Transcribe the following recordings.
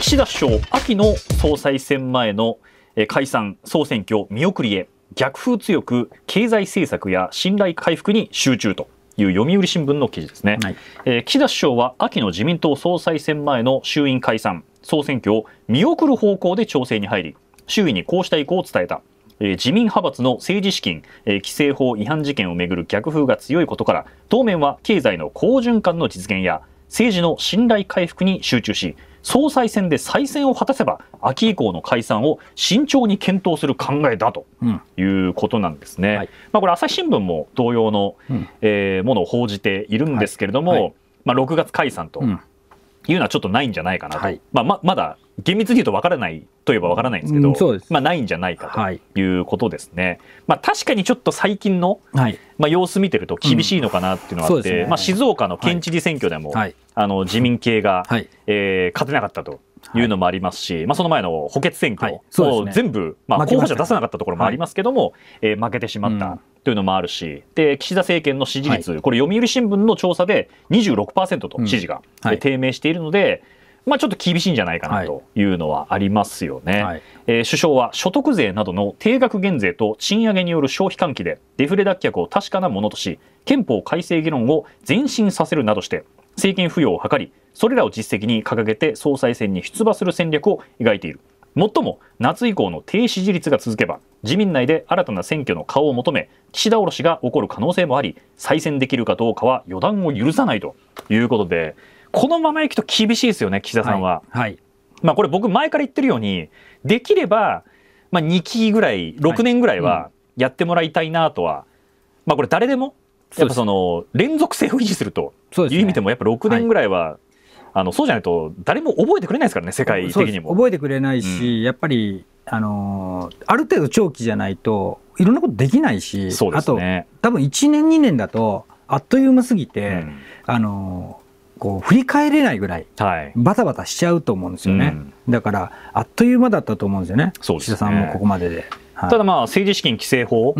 岸田首相、秋の総裁選前の解散・総選挙見送りへ、逆風強く経済政策や信頼回復に集中という読売新聞の記事ですね、はい、え岸田首相は秋の自民党総裁選前の衆院解散総選挙を見送る方向で調整に入り周囲にこうした意向を伝えた、え自民派閥の政治資金、え規正法違反事件をめぐる逆風が強いことから当面は経済の好循環の実現や政治の信頼回復に集中し総裁選で再選を果たせば秋以降の解散を慎重に検討する考えだということなんですね。うんはい、まあ、これ朝日新聞も同様の、うん、えー、ものを報じているんですけれども、はいはい、まあ、6月解散というのはちょっとないんじゃないかなと、まあ、ままだ厳密に言うと分からないといえば分からないんですけど、うん、まあ、ないんじゃないかということですね、はい、まあ、確かにちょっと最近の、はい、まあ、様子見てると厳しいのかなっていうのがあって、うんね、まあ、静岡の県知事選挙でも、はい、あの自民系が、はい、えー、勝てなかったと。いうのもありますし、まあ、その前の補欠選挙、を全部、まあ、候補者出さなかったところもありますけども、えー、負けてしまった、うんというのもあるしで岸田政権の支持率、はい、これ読売新聞の調査で26%と支持が、うんはい、低迷しているので、まあ、ちょっと厳しいんじゃないかなというのはありますよね、はい、えー、首相は所得税などの定額減税と賃上げによる消費喚起でデフレ脱却を確かなものとし憲法改正議論を前進させるなどして政権浮揚を図りそれらを実績に掲げて総裁選に出馬する戦略を描いているもっとも夏以降の低支持率が続けば自民内で新たな選挙の顔を求め岸田卸が起こる可能性もあり再選できるかどうかは予断を許さないということでこのままいくと厳しいですよね、岸田さんは。はい、はい、まあ、これ僕前から言ってるようにできれば、まあ、2期ぐらい6年ぐらいはやってもらいたいなとは、はいうん、まあ、これ誰でもやっぱその連続性を維持するという意味でもやっぱ6年ぐらいは、あのそうじゃないと誰も覚えてくれないですからね世界的にも。覚えてくれないし、うん、やっぱり、あのー、ある程度長期じゃないといろんなことできないし、ね、あと多分1年2年だとあっという間すぎて、うん、あのーこう振り返れないぐらいバタバタしちゃうと思うんですよね、うん、だからあっという間だったと思うんですよねそうですね岸田さんもここまでで、はい、ただまあ政治資金規正法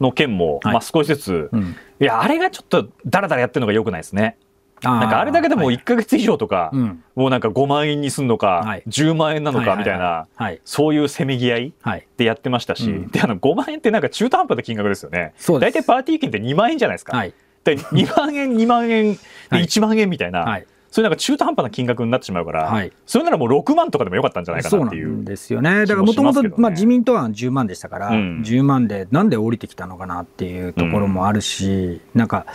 の件も、まあ少しずつ、はい、いやあれがちょっとだらだらやってるのがよくないですねなんかあれだけでも1か月以上とか、はい、もうなんか5万円にすんのか、はい、10万円なのかみたいな、そういうせめぎ合いでやってましたし、はいうん、であの5万円ってなんか中途半端な金額ですよね大体パーティー券って2万円じゃないですか、はい、で2万円2万円で1万円みたいな、はい、そういうなんか中途半端な金額になってしまうから、はい、それならもう6万とかでもよかったんじゃないかなっていう、ね、ですよねだからもともと自民党案10万でしたから、うん、10万でなんで降りてきたのかなっていうところもあるし、うん、なんか、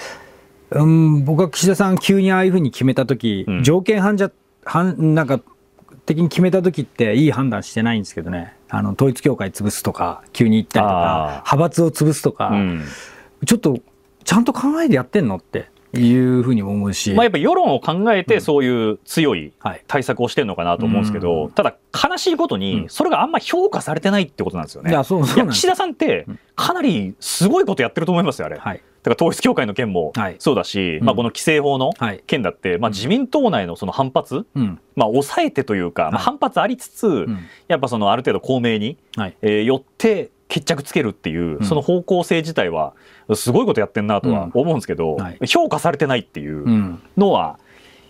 うん、僕は岸田さん急にああいうふうに決めた時、うん、条件反射反なんか的に決めた時っていい判断してないんですけどねあの統一教会潰すとか急に行ったりとか派閥を潰すとか、うん、ちょっとちゃんと考えてやってんのっていうふうに思うし、まあ、やっぱ世論を考えてそういう強い対策をしてるのかなと思うんですけど、うん、ただ悲しいことにそれがあんま評価されてないってことなんですよね。いやそうそう岸田さんってかなりすごいことやってると思いますよあれ。はいだから統一教会の件もそうだし、はい、まあ、この規制法の件だって、はい、まあ、自民党内のその反発、うん、まあ、抑えてというか、まあ、反発ありつつ、はい、やっぱそのある程度公明に、はいえー、よって決着つけるっていう、その方向性自体はすごいことやってんなとは思うんですけど、はい、評価されてないっていうのは、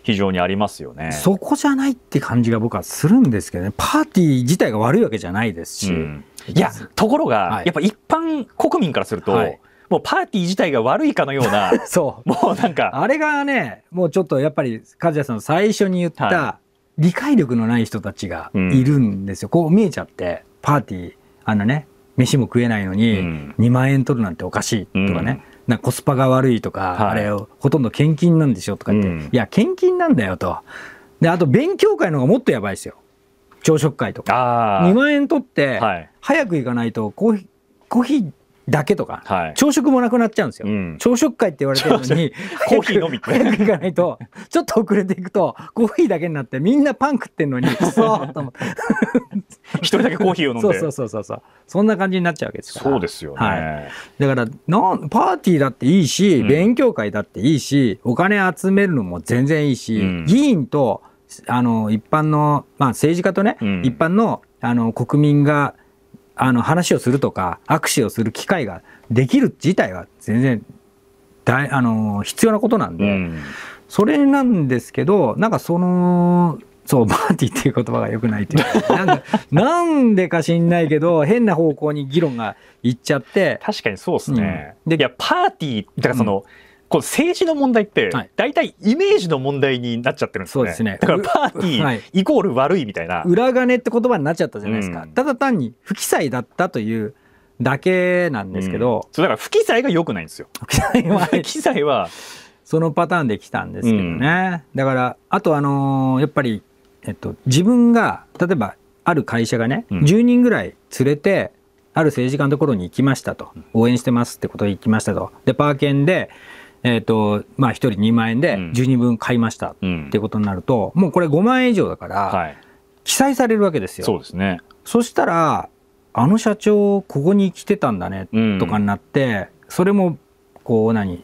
非常にありますよねそこじゃないって感じが僕はするんですけどねパーティー自体が悪いわけじゃないですし、うん、いやところが、はい、やっぱ一般国民からすると、はい、もうパーティー自体が悪いかのような そうもうなんかあれがねもうちょっとやっぱり和也さんの最初に言った、はい、理解力のない人たちがいるんですよ、うん、こう見えちゃってパーティーあのね飯も食えないのに2万円取るなんておかしいとかね、なかコスパが悪いとか、はい、あれをほとんど献金なんでしょとか言って、うん、いや献金なんだよとであと勉強会の方がもっとやばいですよ朝食会とか2万円取って、早く行かないとコーヒーコーヒーだけとか、はい、朝食もなくなっちゃうんですよ、うん、朝食会って言われてるのにコーヒー飲みって早く行かないとちょっと遅れていくとコーヒーだけになってみんなパン食ってんのにそ と思って一人だけコーヒーを飲んでそうそうそうそうそんな感じになっちゃうわけですからそうですよね、はい、だからなんパーティーだっていいし、勉強会だっていいしお金集めるのも全然いいし、うん、議員とあの一般の、まあ、政治家とね、一般のあの国民があの話をするとか握手をする機会ができる自体は全然大あの必要なことなんで、うん、それなんですけどなんかそのそうパーティーっていう言葉がよくないっていう なんかなんでか知んないけど変な方向に議論がいっちゃって確かにそうですね、うん、でいやパーティーだからその、うんこの政治の問題って大体イメージの問題になっちゃってるんですね,、そうですねだからパーティーイコール悪いみたいな、はい、裏金って言葉になっちゃったじゃないですか、うん、ただ単に不記載だったというだけなんですけど、うん、そうだから不記載が良くないんですよ不記載は不記載はそのパターンで来たんですけどね、うん、だからあとあのー、やっぱり、えっと、自分が例えばある会社がね、うん、10人ぐらい連れてある政治家のところに行きましたと応援してますってことに行きましたとでパーケンでえっ、ー、と、まあ1人2万円で1 2分買いましたってことになると、もうこれ5万円以上だから、記載されるわけですよ。そうですね。そしたら、あの社長、ここに来てたんだねとかになって、それも、こう何、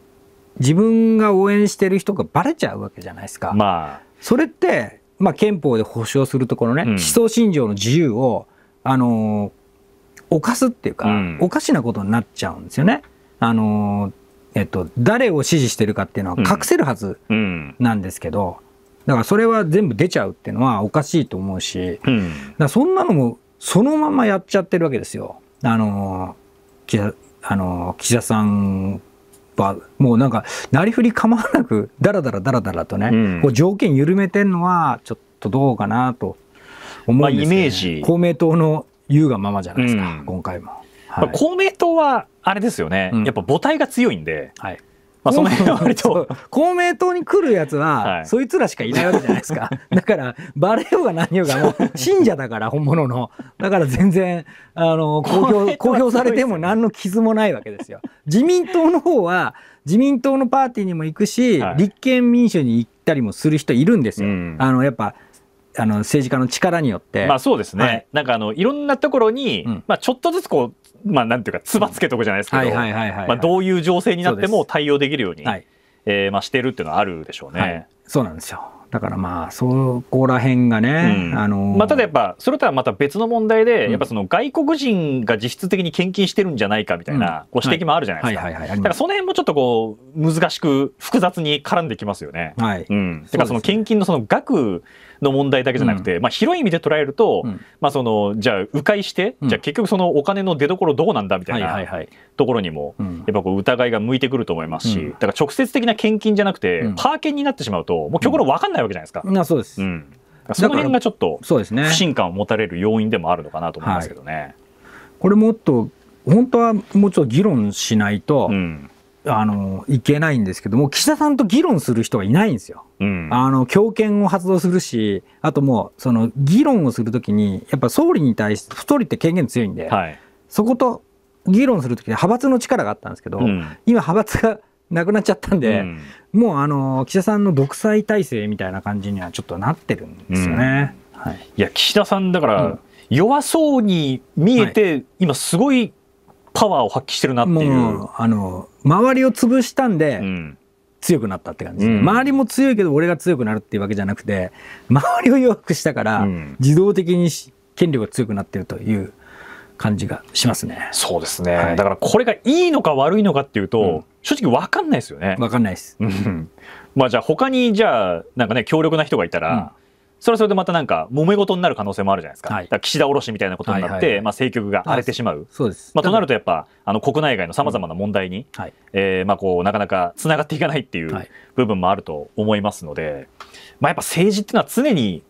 自分が応援してる人がばれちゃうわけじゃないですか。まあ、それって、まあ、憲法で保障するところね、うん、思想信条の自由を、あのー、犯すっていうか、うん、おかしなことになっちゃうんですよね。あのーえっと、誰を支持してるかっていうのは隠せるはずなんですけど、だからそれは全部出ちゃうっていうのはおかしいと思うし、だそんなのもそのままやっちゃってるわけですよ。あのあの岸田さんはもうなんかなりふり構わなくだらだらだらだらとね、うん、こう条件緩めてるのはちょっとどうかなと思うんですけど、ね、まあ、イメージ公明党の言うがままじゃないですか、うん、今回も、はい、公明党はあれですよね、うん、やっぱ母体が強いんで、はい、まあ、その辺は割と公明党に来るやつは、はい、そいつらしかいないわけじゃないですか だからバレようが何ようがもう信者だから本物のだから全然あの公表 公表されても何の傷もないわけですよ自民党の方は自民党のパーティーにも行くし、はい、立憲民主に行ったりもする人いるんですよ、うん、あのやっぱあの政治家の力によって。まあそうですね。はい、なんかあのいろんなところに、うん、まあちょっとずつこうまあなんていうかつばつけとくじゃないですけど、まあどういう情勢になっても対応できるように、はい、えー、まあしてるっていうのはあるでしょうね。はい、そうなんですよ。だからまあそこら辺がね、うん、あのー、まあ、ただやっぱそれとはまた別の問題で、うん、やっぱその外国人が実質的に献金してるんじゃないかみたいなご指摘もあるじゃないですか、だからその辺もちょっとこう難しく複雑に絡んできますよね。はいうん、てかその献金のその額の問題だけじゃなくて、まあ、広い意味で捉えると、まあ、そのじゃあ迂回して、じゃあ結局そのお金の出どころどうなんだみたいなところにも、やっぱこう疑いが向いてくると思いますし、だから直接的な献金じゃなくて、パー券になってしまうともう極論分かんないわけじゃないですか。うんそうですうんその辺がちょっと不信感を持たれる要因でもあるのかなと思いますけどね。ねはい、これもっと本当はもうちょっと議論しないと、うん、あの、いけないんですけども、岸田さんと議論する人がいないんですよ。うん、あの、強権を発動するし、あともう、その、議論をするときに、やっぱ総理に対して、総理って権限強いんで、はい、そこと議論するときに派閥の力があったんですけど、うん、今派閥がなくなっちゃったんで、うん、もう、あの、岸田さんの独裁体制みたいな感じにはちょっとなってるんですよね。はい、いや、岸田さんだから、弱そうに見えて、はい、今すごいパワーを発揮してるなっていう。あの周りを潰したんで、強くなったって感じ、うん、周りも強いけど俺が強くなるっていうわけじゃなくて周りを弱くしたから、自動的に権力が強くなってるという感じがしますね。そうですね、はい、だからこれがいいのか悪いのかっていうと、うん、正直分かんないですよね。分かんないです。まあじゃあ他にじゃあなんかね強力な人がいたら、うんそれはそれでまたなんか揉め事になる可能性もあるじゃないですか,、はい、か岸田卸みたいなことになって、はいはいはい、まあ、政局が荒れてしまうそうです、まあ、となるとやっぱあの国内外のさまざまな問題に、うんはい、えー、まあ、こうなかなかつながっていかないっていう部分もあると思いますので、まあ、やっぱ政治っていうのは常に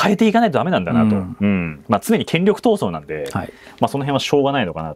変えていかないとだめなんだなと、うん、うん、まあ、常に権力闘争なんで、はい、まあ、その辺はしょうがないのかな